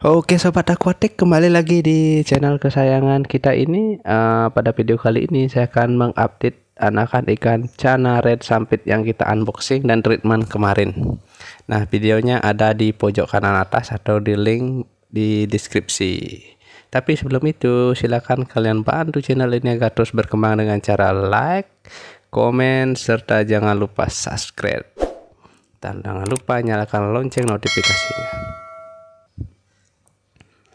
Oke sobat akuatik kembali lagi di channel kesayangan kita ini uh, pada video kali ini saya akan mengupdate anakan ikan cana red sampit yang kita unboxing dan treatment kemarin nah videonya ada di pojok kanan atas atau di link di deskripsi tapi sebelum itu silakan kalian bantu channel ini agar terus berkembang dengan cara like komen serta jangan lupa subscribe dan jangan lupa nyalakan lonceng notifikasinya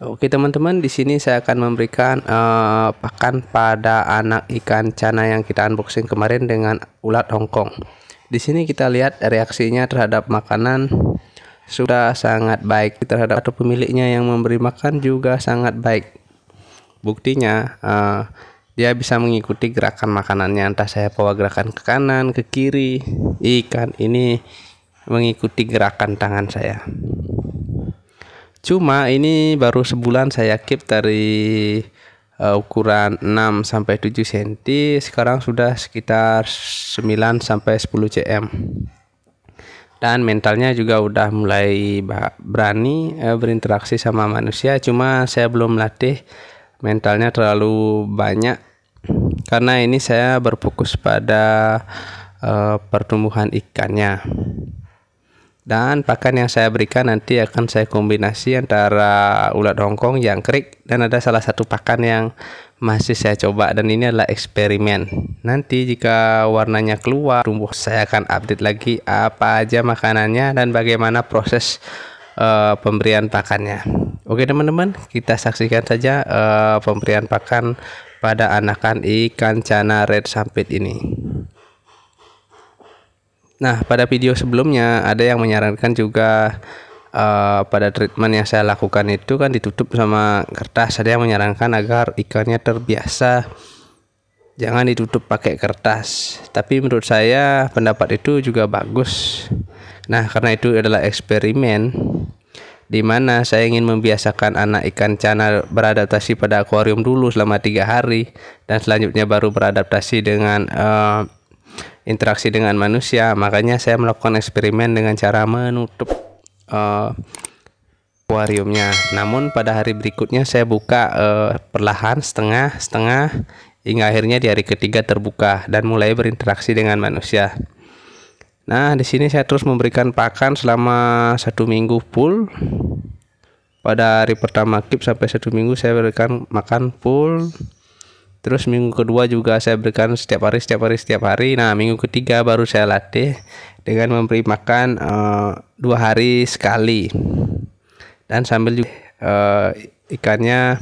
Oke teman-teman, di sini saya akan memberikan uh, pakan pada anak ikan cana yang kita unboxing kemarin dengan ulat Hongkong. Di sini kita lihat reaksinya terhadap makanan sudah sangat baik terhadap atau pemiliknya yang memberi makan juga sangat baik. Buktinya uh, dia bisa mengikuti gerakan makanannya entah saya bawa gerakan ke kanan, ke kiri. Ikan ini mengikuti gerakan tangan saya. Cuma ini baru sebulan saya keep dari uh, ukuran 6 sampai 7 cm, sekarang sudah sekitar 9 sampai 10 cm. Dan mentalnya juga udah mulai berani uh, berinteraksi sama manusia, cuma saya belum latih mentalnya terlalu banyak karena ini saya berfokus pada uh, pertumbuhan ikannya dan pakan yang saya berikan nanti akan saya kombinasi antara ulat Hongkong yang krik dan ada salah satu pakan yang masih saya coba dan ini adalah eksperimen. Nanti jika warnanya keluar, tumbuh saya akan update lagi apa aja makanannya dan bagaimana proses uh, pemberian pakannya. Oke teman-teman, kita saksikan saja uh, pemberian pakan pada anakan ikan cana red sampit ini. Nah, pada video sebelumnya ada yang menyarankan juga uh, pada treatment yang saya lakukan itu kan ditutup sama kertas. Ada yang menyarankan agar ikannya terbiasa jangan ditutup pakai kertas. Tapi menurut saya pendapat itu juga bagus. Nah, karena itu adalah eksperimen di mana saya ingin membiasakan anak ikan cana beradaptasi pada akuarium dulu selama tiga hari dan selanjutnya baru beradaptasi dengan uh, interaksi dengan manusia. Makanya saya melakukan eksperimen dengan cara menutup uh, eh, akuariumnya. Namun pada hari berikutnya saya buka uh, perlahan setengah setengah hingga akhirnya di hari ketiga terbuka dan mulai berinteraksi dengan manusia. Nah, di sini saya terus memberikan pakan selama satu minggu full. Pada hari pertama kip sampai satu minggu saya berikan makan full Terus minggu kedua juga saya berikan setiap hari, setiap hari, setiap hari. Nah, minggu ketiga baru saya latih dengan memberi makan uh, dua hari sekali. Dan sambil juga uh, ikannya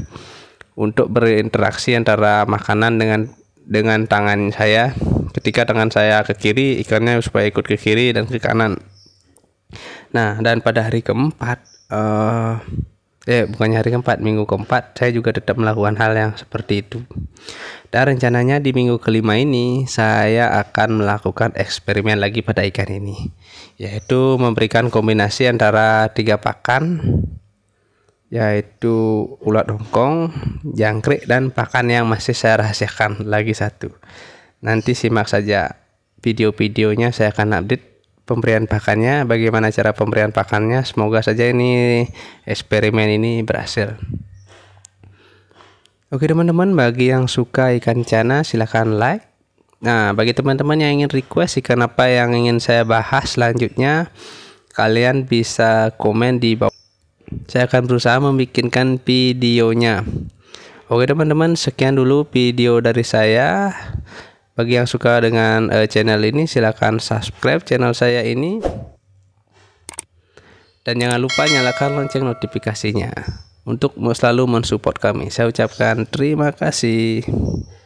untuk berinteraksi antara makanan dengan dengan tangan saya. Ketika tangan saya ke kiri, ikannya supaya ikut ke kiri dan ke kanan. Nah, dan pada hari keempat uh, eh bukannya hari keempat minggu keempat saya juga tetap melakukan hal yang seperti itu dan rencananya di minggu kelima ini saya akan melakukan eksperimen lagi pada ikan ini yaitu memberikan kombinasi antara tiga pakan yaitu ulat hongkong, jangkrik dan pakan yang masih saya rahasiakan lagi satu. Nanti simak saja video-videonya saya akan update pemberian pakannya, bagaimana cara pemberian pakannya. Semoga saja ini eksperimen ini berhasil. Oke teman-teman, bagi yang suka ikan cana silahkan like. Nah, bagi teman-teman yang ingin request ikan apa yang ingin saya bahas selanjutnya, kalian bisa komen di bawah. Saya akan berusaha membikinkan videonya. Oke teman-teman, sekian dulu video dari saya. Bagi yang suka dengan uh, channel ini silahkan subscribe channel saya ini dan jangan lupa nyalakan lonceng notifikasinya untuk selalu mensupport kami. Saya ucapkan terima kasih.